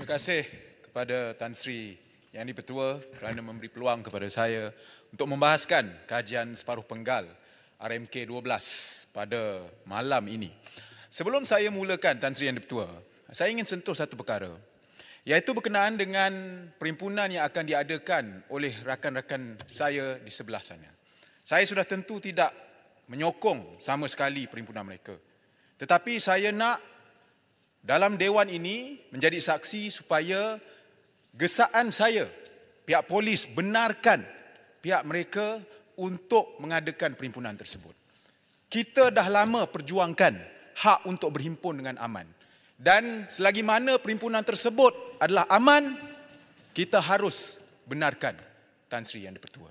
Terima kasih kepada Tan Sri yang dipertua kerana memberi peluang kepada saya untuk membahaskan kajian separuh penggal RMK 12 pada malam ini. Sebelum saya mulakan Tan Sri yang dipertua, saya ingin sentuh satu perkara iaitu berkenaan dengan perhimpunan yang akan diadakan oleh rakan-rakan saya di sebelah sana. Saya sudah tentu tidak menyokong sama sekali perhimpunan mereka. Tetapi saya nak dalam dewan ini menjadi saksi supaya gesaan saya pihak polis benarkan pihak mereka untuk mengadakan perhimpunan tersebut. Kita dah lama perjuangkan hak untuk berhimpun dengan aman. Dan selagi mana perhimpunan tersebut adalah aman, kita harus benarkan Tan Sri Yang Dipertua.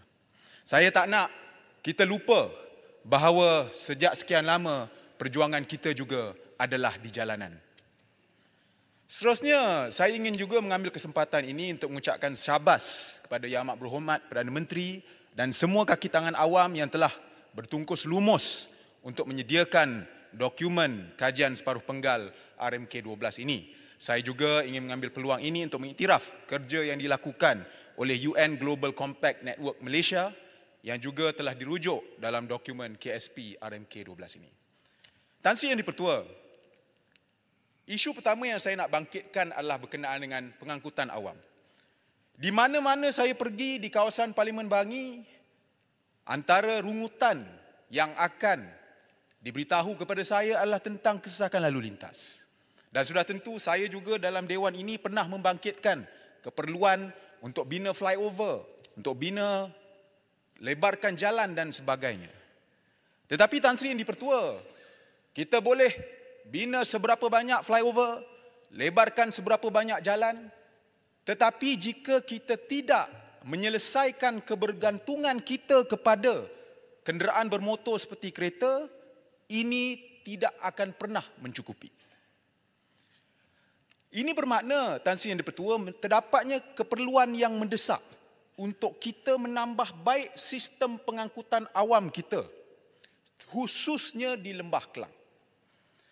Saya tak nak kita lupa bahawa sejak sekian lama perjuangan kita juga adalah di jalanan. Seterusnya, saya ingin juga mengambil kesempatan ini untuk mengucapkan syabas kepada Yang Amat Berhormat Perdana Menteri dan semua kaki tangan awam yang telah bertungkus lumus untuk menyediakan dokumen kajian separuh penggal RMK 12 ini. Saya juga ingin mengambil peluang ini untuk mengiktiraf kerja yang dilakukan oleh UN Global Compact Network Malaysia yang juga telah dirujuk dalam dokumen KSP RMK 12 ini. Tansi yang dipertua, Isu pertama yang saya nak bangkitkan adalah berkenaan dengan pengangkutan awam. Di mana-mana saya pergi di kawasan Parlimen Bangi, antara rungutan yang akan diberitahu kepada saya adalah tentang kesesakan lalu lintas. Dan sudah tentu saya juga dalam Dewan ini pernah membangkitkan keperluan untuk bina flyover, untuk bina lebarkan jalan dan sebagainya. Tetapi Tan Sri yang dipertua, kita boleh bina seberapa banyak flyover, lebarkan seberapa banyak jalan. Tetapi jika kita tidak menyelesaikan kebergantungan kita kepada kenderaan bermotor seperti kereta, ini tidak akan pernah mencukupi. Ini bermakna, Tan Sri Yang Dipertua, terdapatnya keperluan yang mendesak untuk kita menambah baik sistem pengangkutan awam kita, khususnya di Lembah Kelang.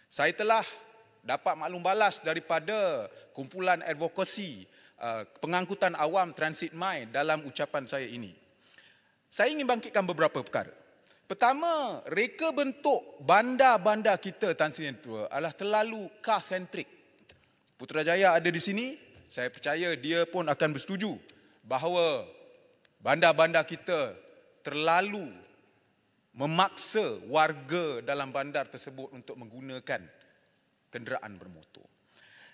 Saya telah dapat maklum balas daripada kumpulan advokasi uh, pengangkutan awam Transit Mai dalam ucapan saya ini. Saya ingin bangkitkan beberapa perkara. Pertama, reka bentuk bandar-bandar kita Tan Sri Tua adalah terlalu car centric. Putrajaya ada di sini, saya percaya dia pun akan bersetuju bahawa bandar-bandar kita terlalu memaksa warga dalam bandar tersebut untuk menggunakan kenderaan bermotor.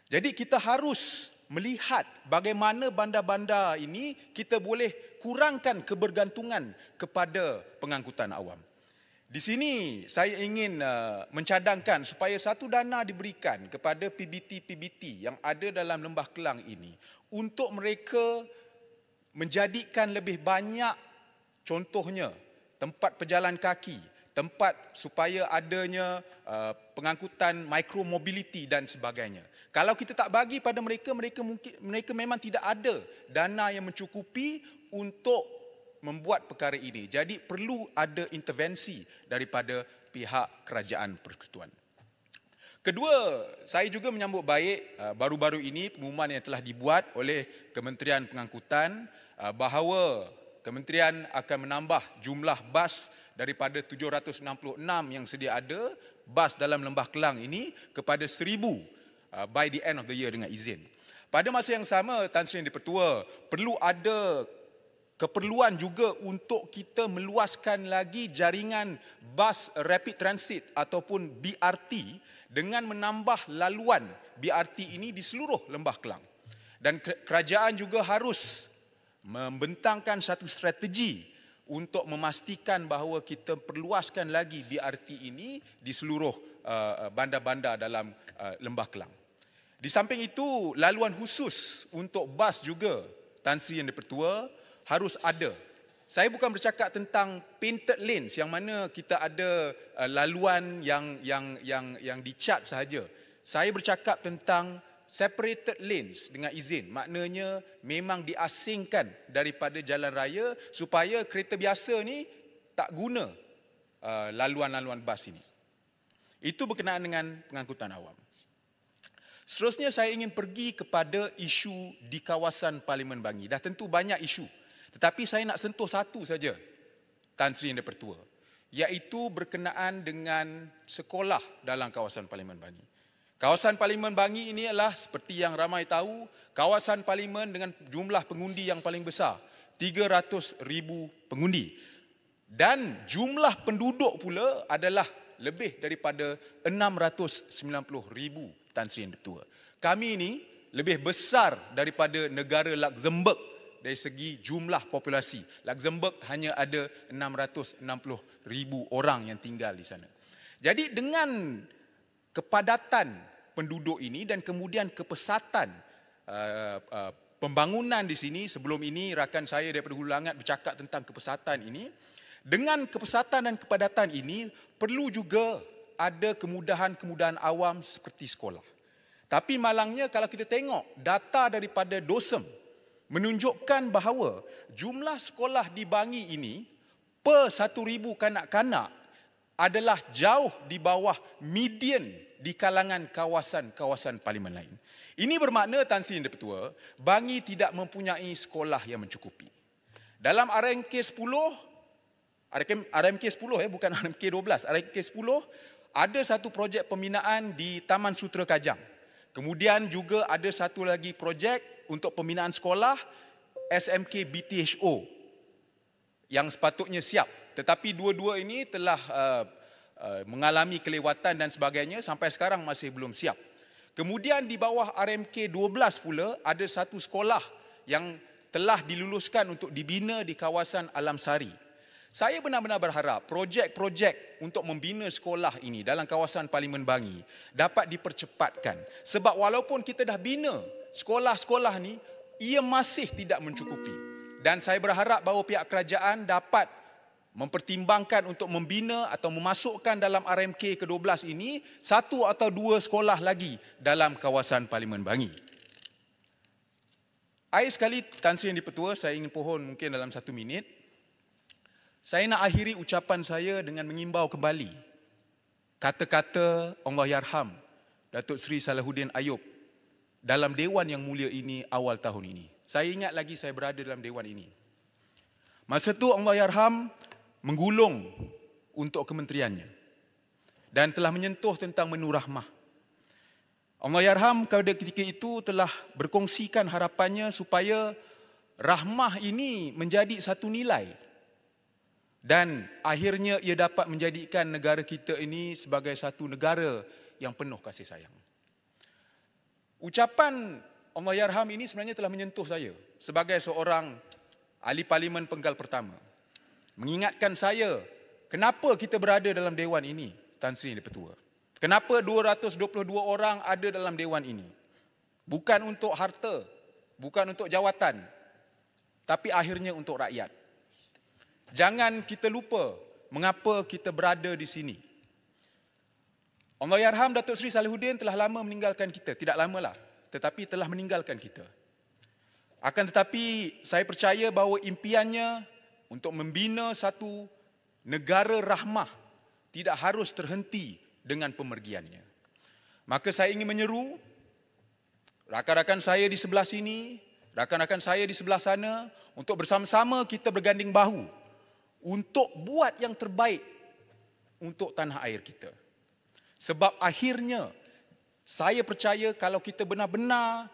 Jadi kita harus melihat bagaimana bandar-bandar ini kita boleh kurangkan kebergantungan kepada pengangkutan awam. Di sini saya ingin uh, mencadangkan supaya satu dana diberikan kepada PBT-PBT yang ada dalam Lembah Kelang ini untuk mereka menjadikan lebih banyak contohnya tempat pejalan kaki, tempat supaya adanya uh, pengangkutan micro mobility dan sebagainya. Kalau kita tak bagi pada mereka, mereka mungkin mereka memang tidak ada dana yang mencukupi untuk membuat perkara ini. Jadi perlu ada intervensi daripada pihak kerajaan persekutuan. Kedua, saya juga menyambut baik uh, baru-baru ini pengumuman yang telah dibuat oleh Kementerian Pengangkutan uh, bahawa Kementerian akan menambah jumlah bas daripada 766 yang sedia ada bas dalam Lembah Kelang ini kepada 1000 uh, by the end of the year dengan izin. Pada masa yang sama Tan Sri Yang Dipertua perlu ada keperluan juga untuk kita meluaskan lagi jaringan bas rapid transit ataupun BRT dengan menambah laluan BRT ini di seluruh Lembah Kelang. Dan kerajaan juga harus membentangkan satu strategi untuk memastikan bahawa kita perluaskan lagi BRT ini di seluruh uh, uh, bandar-bandar dalam uh, Lembah Kelang. Di samping itu, laluan khusus untuk bas juga Tan Sri Yang Dipertua harus ada. Saya bukan bercakap tentang painted lanes yang mana kita ada laluan yang yang yang yang dicat sahaja. Saya bercakap tentang separated lanes dengan izin. Maknanya memang diasingkan daripada jalan raya supaya kereta biasa ni tak guna uh, laluan-laluan bas ini. Itu berkenaan dengan pengangkutan awam. Seterusnya saya ingin pergi kepada isu di kawasan Parlimen Bangi. Dah tentu banyak isu. Tetapi saya nak sentuh satu saja, Tan Sri Yang pertua, Iaitu berkenaan dengan sekolah dalam kawasan Parlimen Bangi. Kawasan Parlimen Bangi ini adalah seperti yang ramai tahu, kawasan parlimen dengan jumlah pengundi yang paling besar, 300,000 pengundi. Dan jumlah penduduk pula adalah lebih daripada 690,000 Tan Sri Yang Ditua. Kami ini lebih besar daripada negara Luxembourg dari segi jumlah populasi. Luxembourg hanya ada 660,000 orang yang tinggal di sana. Jadi dengan kepadatan penduduk ini dan kemudian kepesatan uh, uh, pembangunan di sini sebelum ini rakan saya daripada Hulu Langat bercakap tentang kepesatan ini dengan kepesatan dan kepadatan ini perlu juga ada kemudahan-kemudahan awam seperti sekolah. Tapi malangnya kalau kita tengok data daripada DOSEM menunjukkan bahawa jumlah sekolah di Bangi ini per 1,000 kanak-kanak adalah jauh di bawah median di kalangan kawasan-kawasan parlimen lain. Ini bermakna Tan Sri Yang Dipertua, Bangi tidak mempunyai sekolah yang mencukupi. Dalam RMK 10, RMK, RMK 10 eh, bukan RMK 12, RMK 10, ada satu projek pembinaan di Taman Sutera Kajang. Kemudian juga ada satu lagi projek untuk pembinaan sekolah, SMK BTHO yang sepatutnya siap tetapi dua-dua ini telah uh, uh, mengalami kelewatan dan sebagainya sampai sekarang masih belum siap. Kemudian di bawah RMK 12 pula ada satu sekolah yang telah diluluskan untuk dibina di kawasan Alam Sari. Saya benar-benar berharap projek-projek untuk membina sekolah ini dalam kawasan Parlimen Bangi dapat dipercepatkan. Sebab walaupun kita dah bina sekolah-sekolah ni, ia masih tidak mencukupi. Dan saya berharap bahawa pihak kerajaan dapat mempertimbangkan untuk membina atau memasukkan dalam RMK ke-12 ini satu atau dua sekolah lagi dalam kawasan Parlimen Bangi. Air sekali Tan Sri yang dipertua, saya ingin pohon mungkin dalam satu minit. Saya nak akhiri ucapan saya dengan mengimbau kembali kata-kata Allah Yarham, Datuk Seri Salahuddin Ayub dalam Dewan yang mulia ini awal tahun ini. Saya ingat lagi saya berada dalam Dewan ini. Masa itu Allah Yarham menggulung untuk kementeriannya dan telah menyentuh tentang menu rahmah. Allah Yarham pada ketika itu telah berkongsikan harapannya supaya rahmah ini menjadi satu nilai dan akhirnya ia dapat menjadikan negara kita ini sebagai satu negara yang penuh kasih sayang. Ucapan Allah Yarham ini sebenarnya telah menyentuh saya sebagai seorang ahli parlimen penggal pertama mengingatkan saya kenapa kita berada dalam dewan ini Tan Sri Petua. Kenapa 222 orang ada dalam dewan ini? Bukan untuk harta, bukan untuk jawatan, tapi akhirnya untuk rakyat. Jangan kita lupa mengapa kita berada di sini. Allahyarham Datuk Sri Salihuddin telah lama meninggalkan kita, tidak lamalah, tetapi telah meninggalkan kita. Akan tetapi saya percaya bahawa impiannya untuk membina satu negara rahmah tidak harus terhenti dengan pemergiannya. Maka saya ingin menyeru rakan-rakan saya di sebelah sini, rakan-rakan saya di sebelah sana untuk bersama-sama kita berganding bahu untuk buat yang terbaik untuk tanah air kita. Sebab akhirnya saya percaya kalau kita benar-benar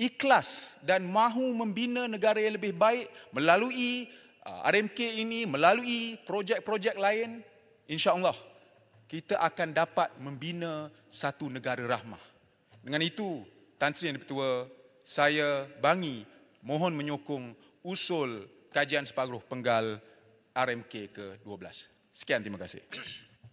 ikhlas dan mahu membina negara yang lebih baik melalui Ah, RMK ini melalui projek-projek lain, insya-Allah kita akan dapat membina satu negara rahmah. Dengan itu, Tan Sri Yang Dipertua, saya bangi mohon menyokong usul kajian separuh penggal RMK ke-12. Sekian, terima kasih.